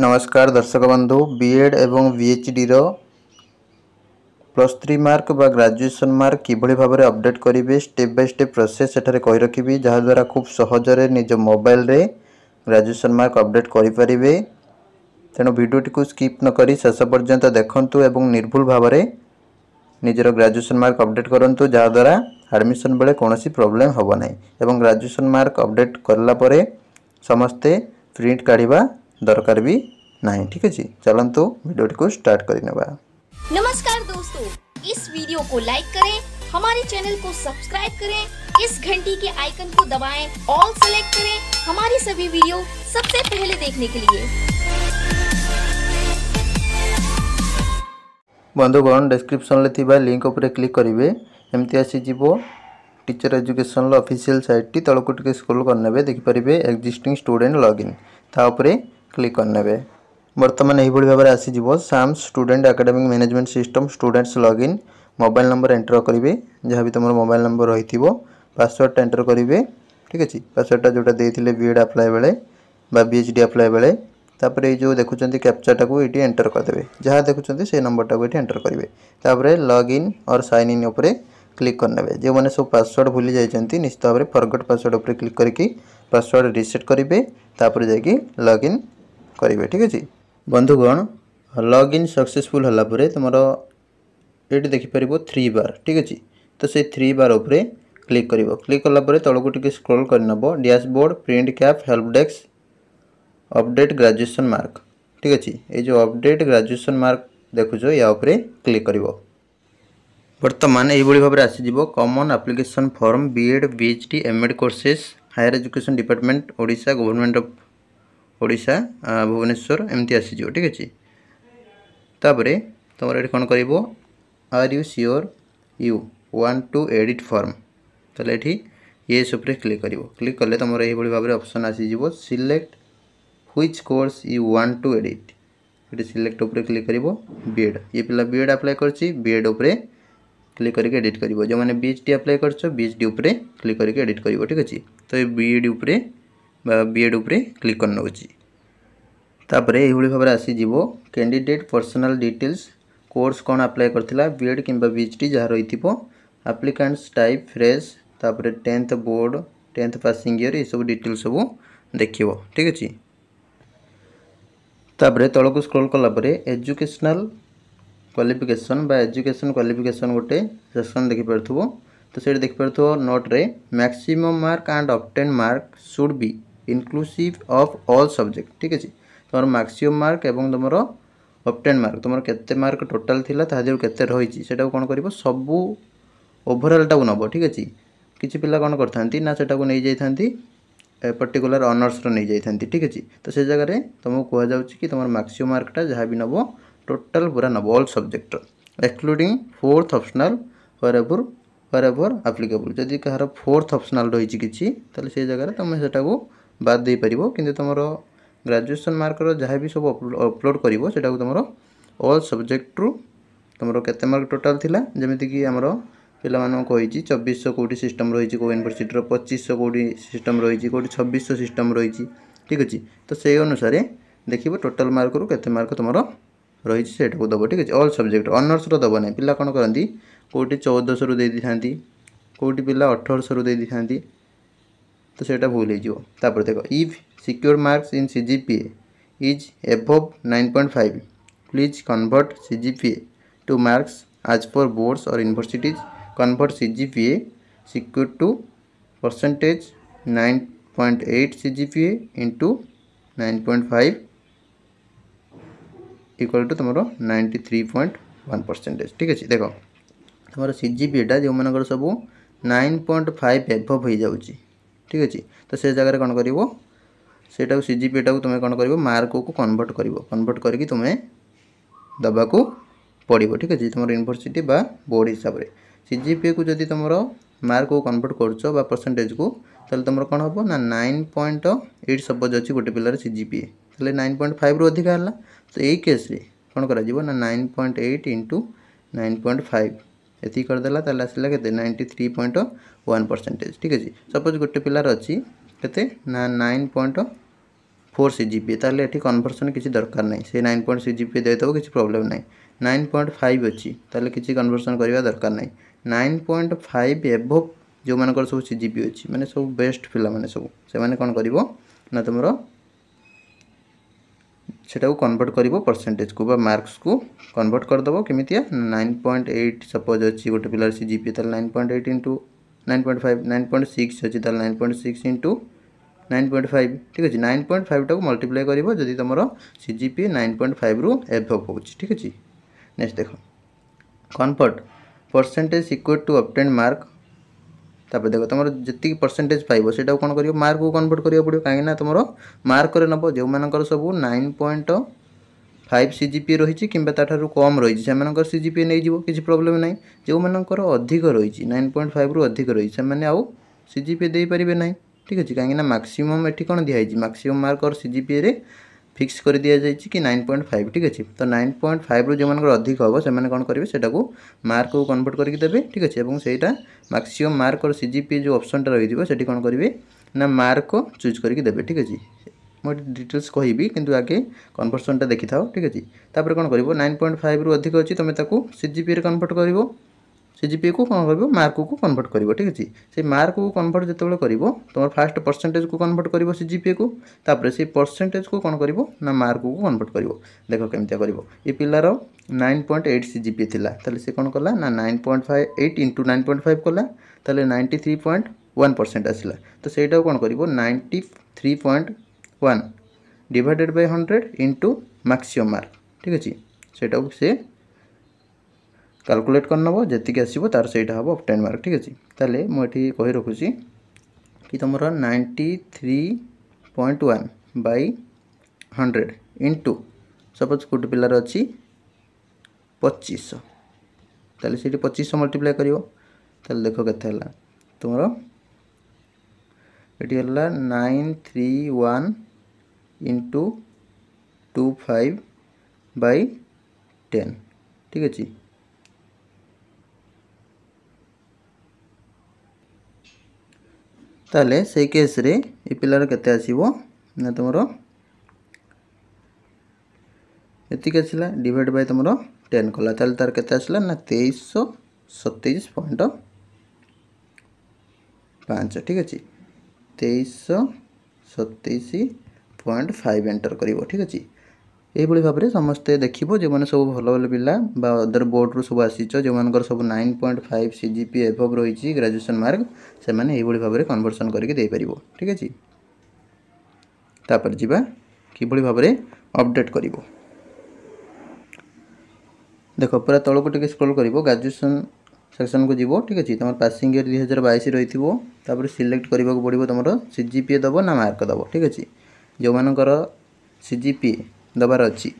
ନମସ୍କାର ଦର୍ଶକ ବନ୍ଧୁ ବିଏଡ଼୍ ଏବଂ ବିଏଚ୍ଡ଼ିର ପ୍ଲସ୍ ଥ୍ରୀ ମାର୍କ ବା ଗ୍ରାଜୁଏସନ୍ ମାର୍କ କିଭଳି ଭାବରେ ଅପଡ଼େଟ୍ କରିବେ ଷ୍ଟେପ୍ ବାଇ ଷ୍ଟେପ୍ ପ୍ରୋସେସ୍ ସେଠାରେ କହି ରଖିବି ଯାହାଦ୍ୱାରା ଖୁବ୍ ସହଜରେ ନିଜ ମୋବାଇଲରେ ଗ୍ରାଜୁଏସନ୍ ମାର୍କ ଅପଡ଼େଟ୍ କରିପାରିବେ ତେଣୁ ଭିଡ଼ିଓଟିକୁ ସ୍କିପ୍ ନ କରି ଶେଷ ପର୍ଯ୍ୟନ୍ତ ଦେଖନ୍ତୁ ଏବଂ ନିର୍ଭୁଲ ଭାବରେ ନିଜର ଗ୍ରାଜୁଏସନ୍ ମାର୍କ ଅପଡ଼େଟ୍ କରନ୍ତୁ ଯାହାଦ୍ୱାରା ଆଡ଼ମିସନ୍ ବେଳେ କୌଣସି ପ୍ରୋବ୍ଲେମ୍ ହେବ ନାହିଁ ଏବଂ ଗ୍ରାଜୁଏସନ୍ ମାର୍କ ଅପଡ଼େଟ୍ କଲା ପରେ ସମସ୍ତେ ପ୍ରିଣ୍ଟ କାଢ଼ିବା দরকার বি না ঠিক अच्छे चलतु भिडियोटी को स्टार्ट करने नमस्कार दोस्तों इस वीडियो को लाइक करें हमारे चैनल को सब्सक्राइब करें इस घंटी के आइकन को दबाएं ऑल सेलेक्ट करें हमारी सभी वीडियो सबसे पहले देखने के लिए বন্ধুগণ ডেসক্রিপশনরে থাকা লিঙ্ক উপরে ক্লিক করবে এমতি আসিযোগ টিচর এজুকেশনর অফিসিয়াল সাইটটি তলকু টিকে স্ক্রোল করে নেবে দেখিপারে এক্সিষ্টিং স্টুডেন্ট লগইন তা উপরে କ୍ଲିକ୍ କରିନେବେ ବର୍ତ୍ତମାନ ଏହିଭଳି ଭାବରେ ଆସିଯିବ SAMS student academic management system students login mobile number enter କରିବେ ଯାହା ବି ତୁମର ମୋବାଇଲ୍ ନମ୍ବର ରହିଥିବ ପାସୱାର୍ଡ଼ଟା ଏଣ୍ଟର କରିବେ ଠିକ୍ ଅଛି ପାସୱାର୍ଡ଼ଟା ଯେଉଁଟା ଦେଇଥିଲେ ବିଏଡ଼୍ ଆପ୍ଲାଏ ବେଳେ ବା ବି ଏଚ୍ ଡି ଆପ୍ଲାଏ ବେଳେ ତାପରେ ଏଇ ଯେଉଁ ଦେଖୁଛନ୍ତି କ୍ୟାପ୍ଚର୍ଟାକୁ ଏଇଠି ଏଣ୍ଟର କରିଦେବେ ଯାହା ଦେଖୁଛନ୍ତି ସେଇ ନମ୍ବରଟାକୁ ଏଠି ଏଣ୍ଟର କରିବେ ତାପରେ ଲଗ୍ଇନ୍ ଅର୍ ସାଇନ୍ ଇନ୍ ଉପରେ କ୍ଲିକ୍ କରିନେବେ ଯେଉଁମାନେ ସବୁ ପାସୱାର୍ଡ଼ ଭୁଲି ଯାଇଛନ୍ତି ନିଶ୍ଚିତ ଭାବରେ ଫରଗଟ୍ ପାସୱାର୍ଡ଼ ଉପରେ କ୍ଲିକ୍ କରିକି ପାସୱାର୍ଡ଼ ରିସେଟ୍ କରିବେ ତାପରେ ଯାଇକି ଲଗ୍ଇନ୍ करेंगे ठीक अच्छे बंधुगण लगइन सक्सेसफुल होगापुर तुम ये देखिपर थ्री बार ठीक अच्छे तो से थ्री बार उपरे क्लिक कर क्लिक कलापुर तौक को टी स्क्रोल करब डैशबोर्ड प्रिंट कैप help desk update graduation mark ठीक अच्छे ये अपडेट ग्राजुएसन मार्क देखु या उपरे क्लिक कर बर्तमान ये आसीज common application form B Ed Ed B D M Ed courses higher education department ओडा गवर्नमेंट अफ ओडा भुवनेश्वर एमती आसीजो ठीक अच्छे तापर तुम ये कौन कर are you sure you want to edit form तो ये सब क्लिक कर क्लिक कले तुम यह भाव में अप्सन आसीज select which course you want to edit ये सिलेक्ट उपरे क्लिक कर बीएड ये पिला बीएड अप्लाई करछि बीएड उपरे क्लिक करके एडिट कर जो माने बीएचडी अप्लाई करछो बीएचडी उपरे क्लिक करके एडिट कर ठीक अछि तो ये बीएड उपरे बीएड उपरे क्लिक कर तापर यह भाव में आसीज कैंडिडेट पर्सनल डिटेल्स कोर्स कौन आप्लाय करता बीएड कि जहाँ रही थी आप्लिकांट्स टाइप फ्रेस तापर tenth board tenth passing year ये सब डिटेल्स सब देख ठीक अच्छे तापर तल को स्क्रोल कला एजुकेशनल क्वाफिकेसन एजुकेशन क्वाफिकेसन गोटे सेक्शन देखिपार तो सही देखिपार नोट्रे maximum mark and obtained mark should भी ইনক্লুসিভ অফ অল সবজেক্ট ঠিক আছে তোমার ম্যাক্সিমম মার্ক এবং তোমার অপটেন মার্ক তোমার কেতে মার্ক টোটাল লা তা দেহ কেতে রয়েছে সেটা কোণ করব সবু ওভরঅলটা নব ঠিক আছে কিছু পিলা কোণ করে থাকে না সেটা নিয়ে যাই থাকে पर्टिकुलर अनर्स नहीं जाती ठीक अच्छे तो से जगह तुमको कहुच कि तुम मैक्सीम मार्कटा जहाँ भी नब टोटाल पूरा नब अल सब्जेक्टर excluding fourth optional wherever wherever applicable जदि कहार फोर्थ अपसनाल रही किसी से जगह तुम सेटा को ବାଦ୍ ଦେଇପାରିବ କିନ୍ତୁ ତୁମର ଗ୍ରାଜୁଏସନ୍ ମାର୍କର ଯାହା ବି ସବୁ ଅପଲୋଡ଼ କରିବ ସେଟାକୁ ତୁମର ଅଲ୍ ସବଜେକ୍ଟରୁ ତୁମର କେତେ ମାର୍କ ଟୋଟାଲ୍ ଥିଲା ଯେମିତିକି ଆମର ପିଲାମାନଙ୍କୁ କହିଛି ଚବିଶଶହ କେଉଁଠି ସିଷ୍ଟମ୍ ରହିଛି କେଉଁ ୟୁନିଭର୍ସିଟିର ପଚିଶଶହ କେଉଁଠି ସିଷ୍ଟମ୍ ରହିଛି କେଉଁଠି ଛବିଶଶହ ସିଷ୍ଟମ୍ ରହିଛି ଠିକ୍ ଅଛି ତ ସେଇ ଅନୁସାରେ ଦେଖିବ ଟୋଟାଲ୍ ମାର୍କରୁ କେତେ ମାର୍କ ତୁମର ରହିଛି ସେଇଟାକୁ ଦେବ ଠିକ୍ ଅଛି ଅଲ୍ ସବଜେକ୍ଟ ଅନର୍ସର ଦେବ ନାହିଁ ପିଲା କ'ଣ କରନ୍ତି କେଉଁଠି ଚଉଦଶହରୁ ଦେଇଦେଇଥାନ୍ତି କେଉଁଠି ପିଲା ଅଠରଶହରୁ ଦେଇଦେଇଥାନ୍ତି तो सेटा भूल हो देख if secured marks in C GPA is as above nine point five please convert C GPA to marks as per boards और university convert C GPA secured to percentage nine point eight C GPA P nine point five equal to तुम ninety three point one percentage ठीक अच्छे देख तुम सी जि P एटा जो मानक सब नाइन पॉइंट फाइव एभव हो जाऊँगी ठीक अच्छे तो से जगह कौन कर सीटा सीजीपीटा तुम्हें कौन कर मार्क को कनभर्ट कर कनभर्ट करके तुम्हें दबाक पड़ो ठीक अच्छे तुम यूनिभर्सीटी बोर्ड हिसाब से सीजीपीए को जदि तुम मार्क को कनभर्ट परसेंटेज को तुम कौन हम ना नाइन पॉइंट एट सपोज अच्छी गोटे पिलार सीजीपीए तो नाइन पॉइंट फाइव रु अधिक है तो यही केस्रे कौन कर nine point eight into nine point five ଏତିକି କରିଦେଲା ତାହେଲେ ଆସିଲା କେତେ ninety three point one percentage ଠିକ୍ ଅଛି ସପୋଜ୍ ଗୋଟେ ପିଲାର ଅଛି କେତେ ନା nine point four C G P A ତାହେଲେ ଏଠି କନଭର୍ସନ୍ କିଛି ଦରକାର ନାହିଁ ସେ nine point C G P A ଦେଇଦେବ କିଛି ପ୍ରୋବ୍ଲେମ୍ ନାହିଁ ନାଇନ୍ ପଏଣ୍ଟ ଫାଇଭ୍ ଅଛି ତାହେଲେ କିଛି କନଭର୍ସନ୍ କରିବା ଦରକାର ନାହିଁ ନାଇନ୍ ପଏଣ୍ଟ ଫାଇଭ୍ ଏଭୋଭ୍ ଯେଉଁମାନଙ୍କର ସବୁ ସି ଜି ପି ଅଛି ମାନେ ସବୁ ବେଷ୍ଟ ପିଲାମାନେ ସବୁ ସେମାନେ କ'ଣ କରିବ ନା ତୁମର সেটাকে কনভর্ট করব পরসেন্টেজকু বা মার্কসকু কনভর্ট করদেব কমিটিয়া নাইন পয়েন্ট এইট সপোজ অছি গোটে পিলার সি জিপিএ তাহলে nine point eight into nine point five nine point six অছি তাহলে nine point six into nine point five ঠিক আছে নাইন পয়েন্ট ফাইভটাকে মল্টিপ্লাই করব যদি তোমার সি জিপিএ নাইন পয়েন্ট ফাইভ্রু এভভ হচ্ছে ঠিক আছে নেক্সট দেখ convert percentage equal to obtained mark তারপরে দেখো তোমার যেতিকি পরসেন্টেজ পাইব সেটাও কোণ করব মার্কু কনভর্ট করা পড়ব কিনা তোমার মার্করে নেব যে সবু নাইন পয়েন্ট ফাইভ সিজিপি রয়েছে কিংবা তাঠার কম রয়েছে সে সিজিপি নিয়ে যাব কিছু প্রোবলেম নাই যে অধিক রয়েছে নাইন পয়েন্ট ফাইভ রু অধিক রয়েছে সে আউ সিজিপি দিয়ে পারে না ঠিক আছে কিনা ম্যাক্সিমম এটি কোণ দিয়া হয়েছে ম্যাক্সিমম মার্ক আর সিজিপিএ ফিক্স করে দিয়েছে কি নাইন পয়েন্ট ফাইভ ঠিক আছে তো নাইন পয়েন্ট ফাইভ্রু যেমনকর অধিক হব সেমানে কোণ করবে সেটাকে মার্কু কনভর্ট করি দেবে ঠিক আছে এবং সেইটা ম্যাক্সিমম মার্কর সিজিপি যে অপশনটা রয়েছে সেটি কোণ করবে না মার্ক চুজ করি দেবে ঠিক আছে ମୁଁ ଏଠି ଡିଟେଲ୍ସ କହିବି କିନ୍ତୁ ଆଗେ କନଭର୍ସନଟା ଦେଖିଥାଉ ଠିକ୍ ଅଛି ତାପରେ କ'ଣ କରିବ ନାଇନ୍ ପଏଣ୍ଟ ଫାଇଭ୍ରୁ ଅଧିକ ଅଛି ତୁମେ ତାକୁ ସିଜିପିରେ କନଭର୍ଟ କରିବ ସେ ଜିପିଏକୁ କ'ଣ କରିବ ମାର୍କକୁ କନଭର୍ଟ କରିବ ଠିକ୍ ଅଛି ସେ ମାର୍କକୁ କନଭର୍ଟ ଯେତେବେଳେ କରିବ ତୁମର ଫାଷ୍ଟ ପରସେଣ୍ଟେଜକୁ କନଭର୍ଟ କରିବ ସେ ଜିପିଏକୁ ତାପରେ ସେ ପରସେଣ୍ଟେଜକୁ କ'ଣ କରିବ ନା ମାର୍କକୁ କନଭର୍ଟ କରିବ ଦେଖ କେମିତିଆ କରିବ ଏ ପିଲାର nine point eight C GPA ଥିଲା ତାହେଲେ ସେ କ'ଣ କଲା ନା nine point five eight into nine point five କଲା ତାହେଲେ ninety three point one percent ଆସିଲା ତ ସେଇଟାକୁ କ'ଣ କରିବ ninety three point one divided by hundred into maximum mark ଠିକ୍ ଅଛି ସେଇଟାକୁ ସେ ক্যালকুলেট করে নেব যেতিকি আসব তার সেইটা হব অবটেন মার্ক ঠিক আছে তাহলে মু এটি কই রাখুছি কি তোমার ninety three point one by hundred into suppose গোটে পিলার অছি পঁচিশ তাহলে সেটি পঁচিশ মল্টিপ্লাই করব তাহলে দেখো কত হল তোমার এটি হল nine three one into two five by ten ঠিক আছে ତାହେଲେ ସେଇ କେସ୍ରେ ଏ ପିଲାର କେତେ ଆସିବ ନା ତୁମର ଏତିକି ଆସିଲା ଡିଭାଇଡ଼ ବାଇ ତୁମର ଟେନ୍ କଲା ତାହେଲେ ତାର କେତେ ଆସିଲା ନା ତେଇଶଶହ ସତେଇଶ ପଏଣ୍ଟ ପାଞ୍ଚ ଠିକ୍ ଅଛି ତେଇଶଶହ ସତେଇଶ ପଏଣ୍ଟ ଫାଇଭ୍ ଏଣ୍ଟର କରିବ ଠିକ୍ ଅଛି ଏହିଭଳି ଭାବରେ ସମସ୍ତେ ଦେଖିବ ଯେଉଁମାନେ ସବୁ ଭଲ ଭଲ ପିଲା ବା ଅଦର ବୋର୍ଡ଼ରୁ ସବୁ ଆସିଛ ଯେଉଁମାନଙ୍କର ସବୁ nine point five C G P above ରହିଛି ଗ୍ରାଜୁଏସନ୍ ମାର୍କ ସେମାନେ ଏହିଭଳି ଭାବରେ କନଭର୍ସନ୍ କରିକି ଦେଇପାରିବ ଠିକ୍ ଅଛି ତାପରେ ଯିବା କିଭଳି ଭାବରେ ଅପଡ଼େଟ୍ କରିବ ଦେଖ ପୁରା ତଳକୁ ଟିକେ ସ୍କ୍ରୋଲ୍ କରିବ ଗ୍ରାଜୁଏସନ୍ ସେକ୍ସନ୍କୁ ଯିବ ଠିକ୍ ଅଛି ତୁମର ପାସିଂ ଇୟର୍ ଦୁଇ ହଜାର ବାଇଶ ରହିଥିବ ତାପରେ ସିଲେକ୍ଟ କରିବାକୁ ପଡ଼ିବ ତୁମର ସି ଜି ପି ଏ ଦେବ ନା ମାର୍କ ଦେବ ଠିକ୍ ଅଛି ଯେଉଁମାନଙ୍କର ସି ଜି ପି ଦେବାର ଅଛି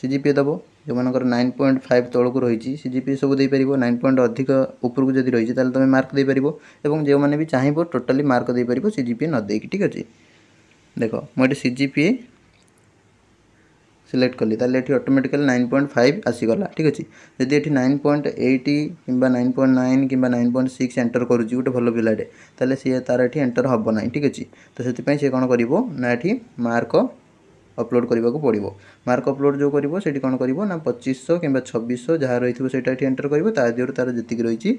ସି ଜି ପି ଏ ଦେବ ଯେଉଁମାନଙ୍କର ନାଇନ୍ ପଏଣ୍ଟ ଫାଇଭ୍ ତଳକୁ ରହିଛି ସି ଜି ପି ଏ ସବୁ ଦେଇପାରିବ ନାଇନ୍ ପଏଣ୍ଟ ଅଧିକ ଉପରକୁ ଯଦି ରହିଛି ତାହେଲେ ତୁମେ ମାର୍କ ଦେଇପାରିବ ଏବଂ ଯେଉଁମାନେ ବି ଚାହିଁବ ଟୋଟାଲି ମାର୍କ ଦେଇପାରିବ ସି ଜି ପି ଏ ନ ଦେଇକି ଠିକ୍ ଅଛି ଦେଖ ମୁଁ ଏଠି C G P A select কলি তাহলে এটি অটোমেটিক্যালি নাইন পয়েন্ট ফাইভ আসিগলা ঠিক আছে যদি এটি নাইন পয়েন্ট এইট কিংবা নাইন পয়েন্ট নাইন কিংবা নাইন পয়েন্ট সিক্স এন্টর করুছি গোটে ভালো পিলাটে তাহলে সি তার এটি এন্টর হব না ঠিক আছে তো সেই সে কোণ করব না এটি মার্ক ଅପଲୋଡ଼ କରିବାକୁ ପଡ଼ିବ ମାର୍କ ଅପଲୋଡ଼ ଯେଉଁ କରିବ ସେଇଠି କ'ଣ କରିବ ନା ପଚିଶଶହ କିମ୍ବା ଛବିଶଶହ ଯାହା ରହିଥିବ ସେଇଟା ଏଠି ଏଣ୍ଟର କରିବ ତା ଦେହରୁ ତା'ର ଯେତିକି ରହିଛି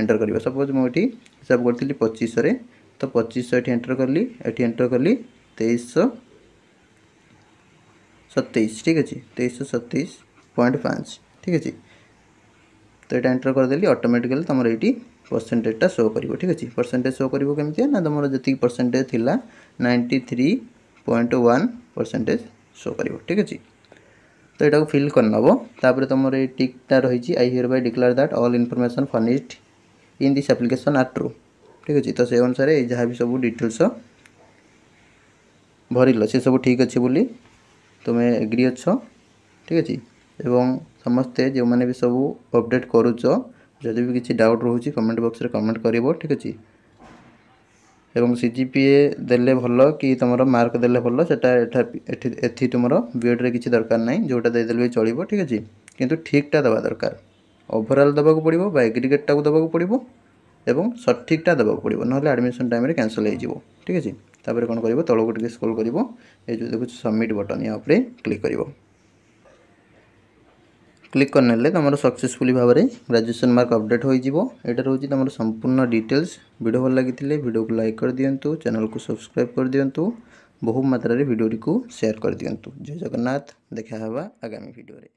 ଏଣ୍ଟର କରିବ ସପୋଜ୍ ମୁଁ ଏଠି ହିସାବ କରିଥିଲି ପଚିଶଶହରେ ତ ପଚିଶଶହ ଏଠି ଏଣ୍ଟର କଲି ଏଠି ଏଣ୍ଟର କଲି ତେଇଶଶହ ସତେଇଶ ଠିକ୍ ଅଛି ତେଇଶଶହ ସତେଇଶ ପଏଣ୍ଟ ପାଞ୍ଚ ଠିକ୍ ଅଛି ତ ଏଇଟା ଏଣ୍ଟର କରିଦେଲି ଅଟୋମେଟିକାଲି ତୁମର ଏଇଠି ପରସେଣ୍ଟେଜଟା ଶୋ କରିବ ଠିକ୍ ଅଛି ପରସେଣ୍ଟେଜ ଶୋ କରିବ କେମିତି ନା ତୁମର ଯେତିକି ପରସେଣ୍ଟେଜ ଥିଲା ninety three point one percentage show कर ठीक अच्छे তো এটাকে ফিল করে নেব তাপরে তোমার এই টিকটা রয়েছে I hereby declare that all information furnished in this application are true ঠিক আছে তো সেই অনুসারে এই যা বি সব ডিটেলস ভরিল সেসব ঠিক আছে বলে তুমি এগ্রি অছ ঠিক আছে এবং ସମସ୍ତେ ଯେଉଁମାନେ ବି ସବୁ ଅପଡ଼େଟ୍ କରୁଛ ଯଦି ବି କିଛି ଡାଉଟ୍ ରହୁଛି କମେଣ୍ଟ ବକ୍ସରେ କମେଣ୍ଟ କରିବ ଠିକ୍ ଅଛି এবং সিজিপিএ দিলে ভালো কি তোমার মার্ক দিলে ভালো সেটা এতি এতি তোমার ভিডিওর কি দরকার নাই যেটা দে দে চলিব ঠিক আছে কিন্তু ঠিকটা দবা দরকার ওভারঅল দবা পড়িব বা এগ্রিগেটটা দবা পড়িব এবং সঠিকটা দবা পড়িব নালে অ্যাডমিশন টাইমরে ক্যান্সেল হয়ে জীব ঠিক আছে তারপর কোন করিব তলগুটিকে স্ক্রল করিব এই যে দেখো সাবমিট বাটন ইয়াপরে ক্লিক করিব କ୍ଲିକ୍ କରିନେଲେ ତମର ସକ୍ସେସଫୁଲି ଭାବରେ ଗ୍ରାଜୁଏସନ୍ ମାର୍କ ଅପଡ଼େଟ୍ ହୋଇଯିବ ଏଇଟା ରହୁଛି ତମର ସମ୍ପୂର୍ଣ୍ଣ ଡିଟେଲ୍ସ ଭିଡ଼ିଓ ଭଲ ଲାଗିଥିଲେ ଭିଡ଼ିଓକୁ ଲାଇକ୍ କରିଦିଅନ୍ତୁ ଚ୍ୟାନେଲକୁ ସବସ୍କ୍ରାଇବ୍ କରିଦିଅନ୍ତୁ ବହୁ ମାତ୍ରାରେ ଭିଡ଼ିଓଟିକୁ ସେୟାର କରିଦିଅନ୍ତୁ ଜୟ ଜଗନ୍ନାଥ ଦେଖା ହେବା ଆଗାମୀ ଭିଡ଼ିଓରେ